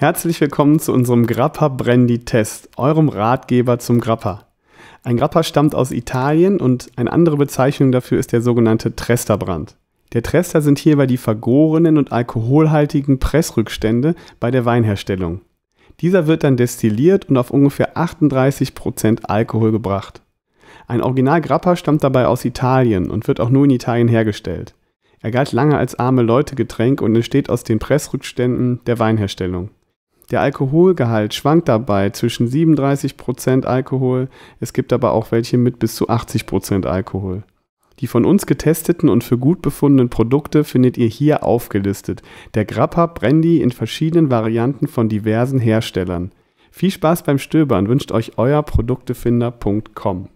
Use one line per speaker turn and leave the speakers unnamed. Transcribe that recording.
Herzlich willkommen zu unserem Grappa Brandy Test, eurem Ratgeber zum Grappa. Ein Grappa stammt aus Italien und eine andere Bezeichnung dafür ist der sogenannte Tresta-Brand. Der Tresta sind hierbei die vergorenen und alkoholhaltigen Pressrückstände bei der Weinherstellung. Dieser wird dann destilliert und auf ungefähr 38% Prozent Alkohol gebracht. Ein Original Grappa stammt dabei aus Italien und wird auch nur in Italien hergestellt. Er galt lange als arme Leute Getränk und entsteht aus den Pressrückständen der Weinherstellung. Der Alkoholgehalt schwankt dabei zwischen 37% Alkohol, es gibt aber auch welche mit bis zu 80% Alkohol. Die von uns getesteten und für gut befundenen Produkte findet ihr hier aufgelistet. Der Grappa Brandy in verschiedenen Varianten von diversen Herstellern. Viel Spaß beim Stöbern wünscht euch euer Produktefinder.com.